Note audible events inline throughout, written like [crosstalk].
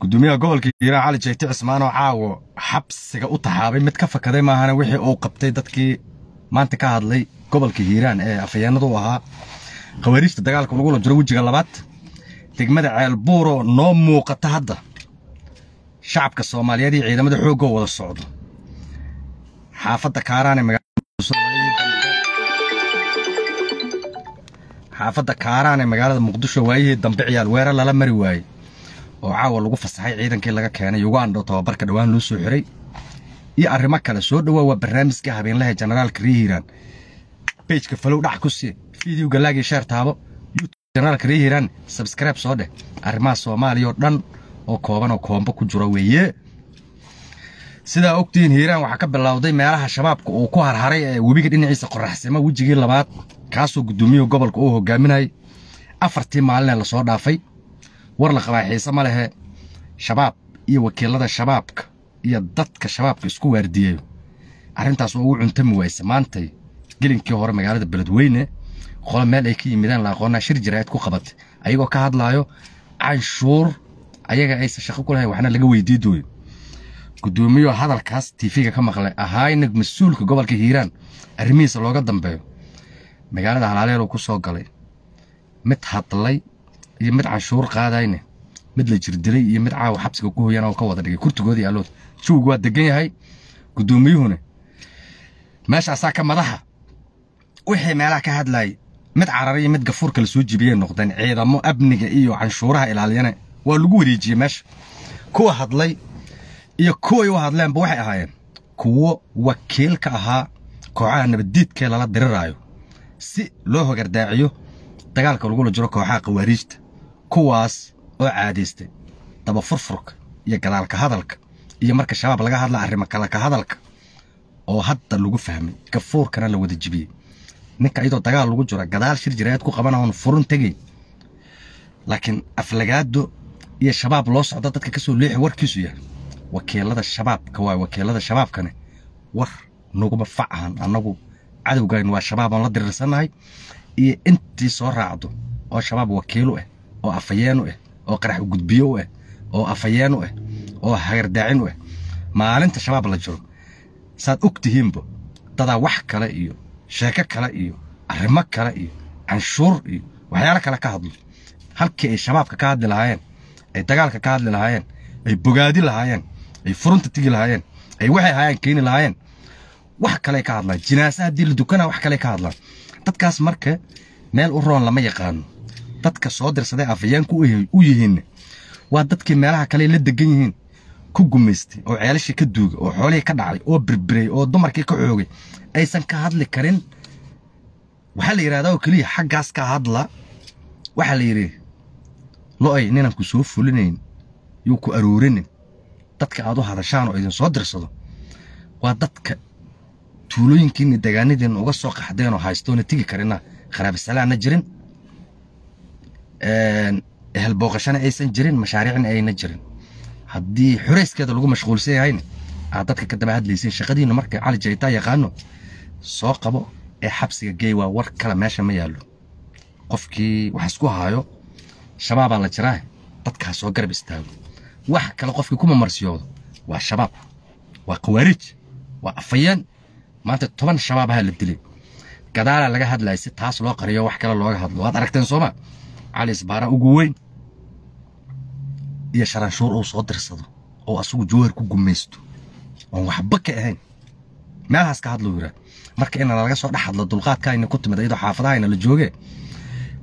gudoomiyaha gobolka hiiraan cali jeegti cismaan oo caawo xabsiga u taxaabay mid ka fakaday maahana wixii uu qabtay dadkii maanta ka hadlay gobolka hiiraan ee afhayeenadu u ahaa khawaariijta dagaalka lagula jiro wejiga labaad degmada ceelbuuroo noo muuqata hadda shacabka soomaaliyeed iyo ciidamada xoogoo wada socdo xaafadda kaaraane xaafadda kaaraane magaalada muqdisho waayihii dambe ciyaal weerar lala mari waayey oo caawa lagu fasaxay ciidankii laga keenay uganda tababarka dhowaan loo soo xiray iyo arrimo kale soo dhowaa waa barnaamijka habeenlaha jenaraalka reehiiraan bejka falow dhac ku sii fideoga sheer taabo youtube jenaraalka reehiiraan sabskribe soo dheh arrimaha soomaaliya oo dhan oo kooban oo koombo ku jiro weeye sidaa ogtihiin hiiraan waxaa ka bilowday meelaha shabaabka uu ku harharay ee webiga dhinaciisa qoraxsima wejigii labaad kaasoo guddoomiyaha gobolka uu hogaaminayay afartii maalinee lasoo dhaafay war la qabaa xiise ma lehe shabaab iyo wakiilada shabaabka iyo dadka shabaabka isku waardiyayo arrintaas waa ugu cuntami wayse maantay gelinkii hore magaalada beledweyne qolo meel ay ka yimidaan la aqoonaa shir jaraa'id ku qabatay ayagoo ka hadlaayo canshuur ayaga aysan shaqo ku lahayn waxna laga weydii dooyo gudoomiyo hadalkaas tv-ga ka maqlay ahaayna mas-uulka gobolka hiiraan arrimihiisa looga dambeeyo magaalada halaaleel uu ku galay mid hadlay iyo mid canshuur qaadayne mid la jirdilay iyo mid caawa xabsiga ku hoyan oo ka wada dhigay kurtigoodii alood juug waa degan yahay guddoomiyuhuna meeshaasaa ka madaxa wixii meelaha ka hadlayay mid carar iyo mid gafuurka la soo jibiyay noqdeen ciidamo abniga iyo canshuuraha ilaaliyana waa lagu wareejiyey meesha kuwa hadlay iyo kuway u hadleenba waxay ahaayeen kuwo wakiilka ahaa kooxaha nabaddiidkee lala diriraayo si loo hogardaaciyo dagaalka lagula jiro kooxaha khawaariijta kuwaas oo caadaystay dabafurfurka iyo gadaalka hadalka iyo marka shabaab laga hadla arrimo kale ka hadalka oo hadda lagu fahmay gafuurkana la wada jibiyey ninka iyadoo dagaal lagu jiro gadaal shir jiraayad ku qabanaoon furun tegay laakiin aflagaado iyo shabaab loo socdo dadka ka soo leexi warkiisu yahay wakiilada shabaabka waay wakiilada shabaabkane war naguma facahan annagu cadowgaynu waa shabaab oon la diriirsannahay iyo intii soo raacdo oo shabaab wakiilu ah oo afhayeenu ah eh, oo qarax gudbiyo u ah oo afayeen u ah oo hagardaacin u eh maalinta shabaab la jiro saad ogtihiinbo dadaa wax kale iyo sheeko kale iyo arrimo kale iyo canshuur iyo waxyaalo kale ka hadlo halkii ay shabaabka ka hadli lahaayeen ay dagaalka ka hadli lahaayeen ay bogaadi lahaayeen ay furunta tigi lahaayeen ay waxay hayaan keeni lahaayeen wax kale ka hadlaan jinaasa haddii la dukanaa wax kale ka hadlaan dadkaas marka meel u roon lama yaqaano dadka soo dirsaday afhayaanku u yihiin waa dadkii meelaha kale la degan yihiin ku gumaystay oo ceelashii ka duugay oo xoolihii ka dhacday oo birbiray oo dumarkii ka xoogay aysan ka hadli karin waxaa la yidhahdaa oo keliya xaggaas ka hadla waxaa la yidhi lo-ay ninaan ku soo fulinayn yuu ku aroorinin dadka aad u hadashaan oo idinsoo dirsado waa dadka tuulooyinkiinni deegaanadiinna uga soo qaxdeen oo haystoona tegi karina kharaabisalaanna jirin helbooqashana aysan jirin mashaariicna ayna jirin haddii xureyskeeda lagu mashquulsan yahayna aad dadka ka daba hadlaysiin shaqadiinna marka cali yaqaano soo qabo ee xabsiga geey waa war kale meesha ma yaallo qofkii wax isku haayo shabaabaa la jiraa dadkaas garab istaago wax kale qofkii kuma marsiyoodo waa shabaab waa kawaariij waa afayeen maanta toban shabaab la dilay gadaalaa laga hadlayay si taas loo qariyo wax kale looga hadlo waad aragteen soomaa cali isbaara ugu weyn iyo sharaanshuur uu soo dirsado oo asagu jowhar ku gumaysto oon waxba ka ahayn meelahaas ka hadluu yidhaa marka inaan laga soo dhex hadlo dulqaadkaayna ku timid iyadoo xaafadahayna la jooge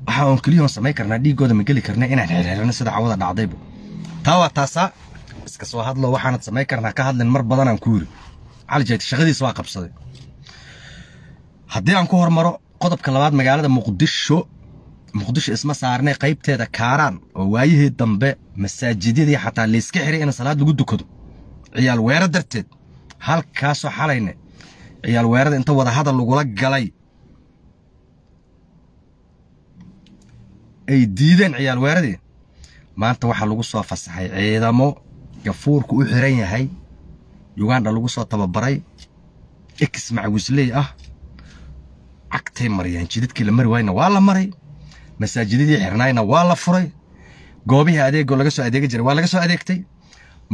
waxa oon keliyoon samayn karnaa dhiiggooda ma geli karna inaan xirxirno sida cawada dhacdayba taa waa taasaa iska soo hadlo waxaanad samayn karnaa ka hadlin mar badanaan ku yiri cali jayd shaqadiisa waa qabsaday haddii aan ku hormaro qodobka labaad magaalada muqdisho muqdisho isma saarnay qaybteeda kaaraan oo waayihii dambe masaajidadii xataa layska xiray ina salaad lagu dukado ciyaal weero darteed halkaasoo xalayne ciyaal weerada inta wadahadal lagula galay ay diideen ciyaal weeradii maanta waxaa lagu soo fasaxay ciidamo gafuurku u xiran yahay yuganda lagu soo tababaray ex macwisley ah cagtay mariyaan jididkii la mari waayna waa la maray masaajidadii xirnaayna waa la furay goobihii adeego laga soo adeegi jiray waa laga soo adeegtay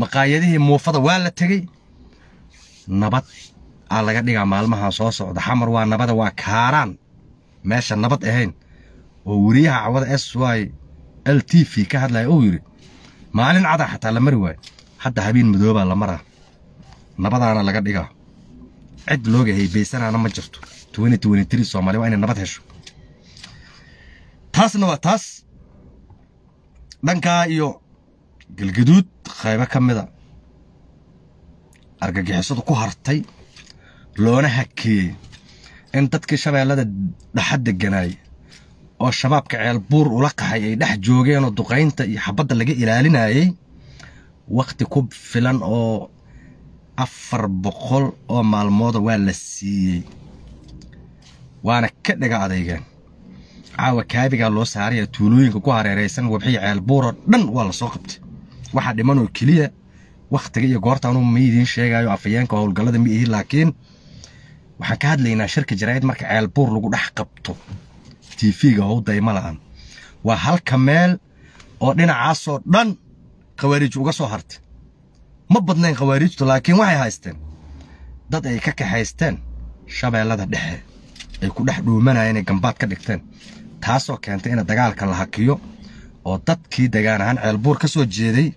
maqaayadihii muufada waa la tegey nabad aa laga dhigaa maalmaha soo socda xamar waa nabada waa kaaraan meesha nabad ahayn oo weriyaha cawada s y l t v ka hadlaya uu yiri maalin cadaa ah xataa la mari waayo hadda habeen madoobaa la maraa nabadaana laga dhigaa cid looga haybaysanaana ma jirto soomaaliya waa inay nabad hesho taasna waa taas dhankaa iyo galgaduud qaybo ka mida argagixisadu ku hartay loona hakeeyey in dadkii shabeellada dhaxa deganaay oo shabaabka ceelbuur ula qaxay ay dhex joogeenoo duqaynta iyo xabadda laga ilaalinayey wakhti ku filan oo afar boqol oo maalmooda waa la siiyey waana ka dhiga adeygeen caawa kaabigaa loo saaray saaraya tuulooyinka ku hareeraysan wabxiya ceelbuuroo dhan waa lasoo qabtay waxaa dhimanoo keliya wakhtiga iyo goortaanu ma idiin sheegayo afayeenka howlgallada ma ihi laakiin waxaan ka hadlaynaa shirka jaraa'id marka ceelbuur lagu dhex qabto tv-ga howdayma la'an waa halka meel oo dhinacaasoo dhan khawaariij uga soo hartay ma badnayn khawaariijtu laakiin waxay haysteen dad ay ka kaxaysteen shabeellada dhexe ay ku dhex dhuumanayeen ay gambaad ka dhigteen taasoo keentay in dagaalka la hakiyo oo dadkii degaan ahaan ceelbuur ka soo jeeday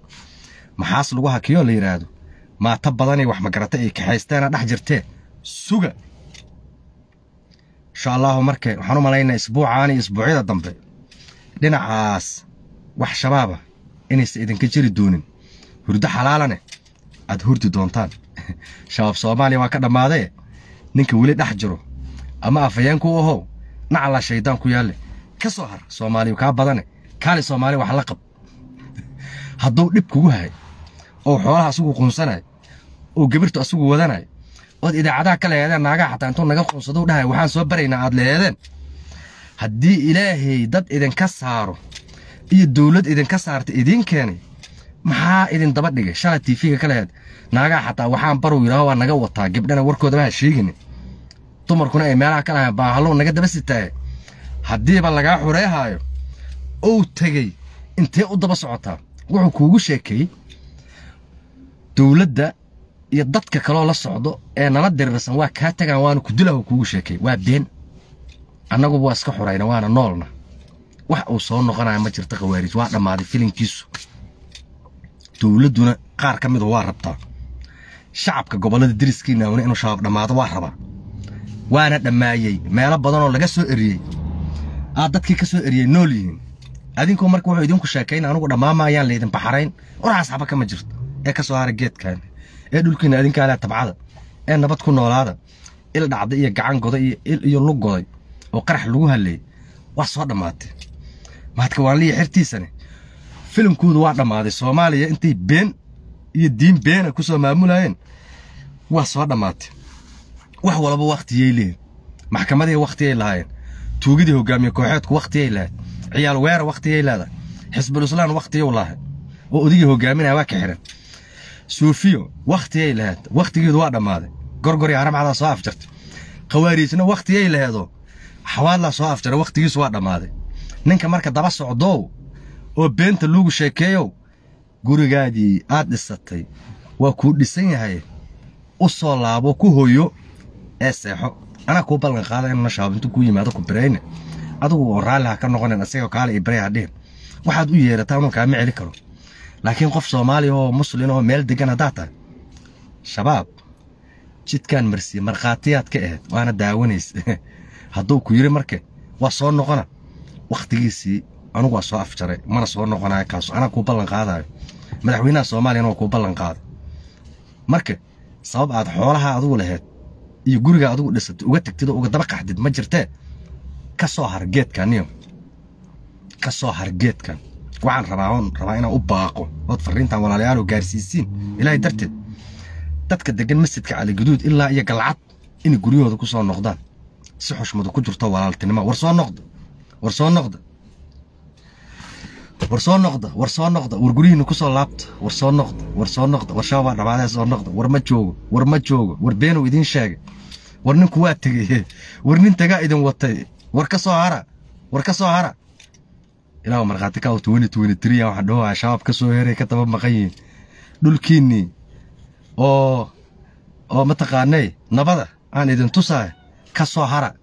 maxaas lagu hakiyo la yidhaahdo maata badanay wax magarata ay kaxaysteena dhex jirtee suga insha allaahu marke waxaan u malaynaa isbuucaani isbuucyada dambe dhinacaas wax shabaaba ah inaysan idinka jiri doonin hurdo xalaalane aad hurdi doontaan [laughs] shabaab soomaaliya waa ka dhammaadee ninka weli dhex jiro ama afhayeenku ahow nacla shaydaan ku yaalle ka soo har soomaaliyu kaa badane kaali soomaali wax la qab [laughs] hadduu dhib kugu hahay oo xoolaha asugu quunsanay oo gebirtu asugu wadanay ood idaacadaha ka leeedeen naagaa xataa intuu naga quunsaduu dhahay waxaan soo baraynaa aad leeedeen haddii ilaahay dad idinka saaro iyo dowlad idinka saarta idiin keenay maxaa idin daba dhigay shala tiifiga ka lehed naagaa xataa waxaan barow yidhaaho waa naga wataa gebdhana warkoodama ha sheegini dumarkuna ay meelaha ka lahayn baa hallow naga daba sitaaye haddiiba lagaa xureehaayo ou tegey intee u daba socotaa wuxuu kuugu sheekeeyey dowladda iyo dadka kaloo la socdo ee nala dirirsan waa kaa tagaan waana kudulahu kuugu sheekeeyey waa been annaguba waa iska xurayna waana noolna wax uu soo noqonaya ma jirta khawaarij waa dhammaaday filinkiisu dowladduna qaar ka mido ah waa rabtaa shacabka gobollada deriskiinna inuu shabaab dhammaado waa rabaa waana dhammaayey meelo badanoo laga soo eriyey aad dadkii ka soo eriyay nool yihiin adinkoo marka wuxuu idinku sheekayna anugu dhammaamaayaan laydin baxarayn waraas haba kama jirto ee ka soo hara geedkan ee dhulkiina adinkaale tabcada ee nabad ku noolaada il dhacday iyo gacan goday iyo il iyo lug goday oo qarax lagu halleeyey waa soo dhammaatay mahadka waanliya xertiisani filimkoodu waa dhammaaday soomaaliya intay been iyo diin beena kusoo maamulayeen waa soo dhammaatay wax walba wakhtiyay leeyihin maxkamaday wakhtiyay lahaayeen tuugidii hogaamiye kooxeedku waktiyay lahayd ciyaal weera waktiyay leedahay xisbulislaan waktiyuu lahay oo odigii hogaaminaya waa ka xiran suufiyo waktiyay lahayd wakhtigeedu waa dhammaaday gorgorii haramcadaa soo afjartay khawaariijna wakhtiyay laheedoo xawaadla soo afjaray wakhtigiisu waa dhammaaday ninka marka daba socdow oo beenta luugu sheekeeyow gurigaadii aad dhisatay waa kuu dhisan yahay u soo laabo ku hoyo ee seexo anaa kuu ballan qaada inuu nashabaab intuu kuu yimaado ku birayne adugu raalli ha ka noqonin asagoo kaale i baraya waxaad u yeerataa unun kaama celi karo laakiin qof soomaaliya oo muslin oo meel degan haddaad tahay shabaab jidkaan marsiiye markhaatiyaad ka ahayd waana daawanaysa hadduu ku yidhi marke waa soo noqona wakhtigiisii anugu waa soo afjaray mana soo noqonayo kaas anaa kuu ballan qaadayo madaxweynaha soomaaliyana waa kuu ballan qaada marka sabab aad xoolaha adugu lahayd iyo guriga adigu dhisatay uga tagtid oo uga daba qaxdid ma jirtee kasoo soo har geedkaniyo ka soo har geedkan waxaan rabaa oon rabaa inaan u baaqo ood fariintan walaalayaalo gaarsiisiin ilaahay darteed dadka degan masjidka caligaduud ilaa iyo galcad inay guryahooda ku soo noqdaan si xushmadu ku jirto walaaltinimo war soo noqda war soo noqda war soo noqda war soo noqda war guryihiina ku laabta war soo noqda war soo noqda war shabaabaa dhabaadaha soo noqda war ma joogo war ma joogo war beenuu idiin sheegay war ninku waa tegey war nin tagaa idin watay war ka soo hara war ka soo hara ilaa markhaati kaaw twenty twenty three waxaan dhahoa shabaab ka soo heray ka daba maqan yihin dhulkiinnii oo oo mataqaanay nabada aan idin tusaay ka soo hara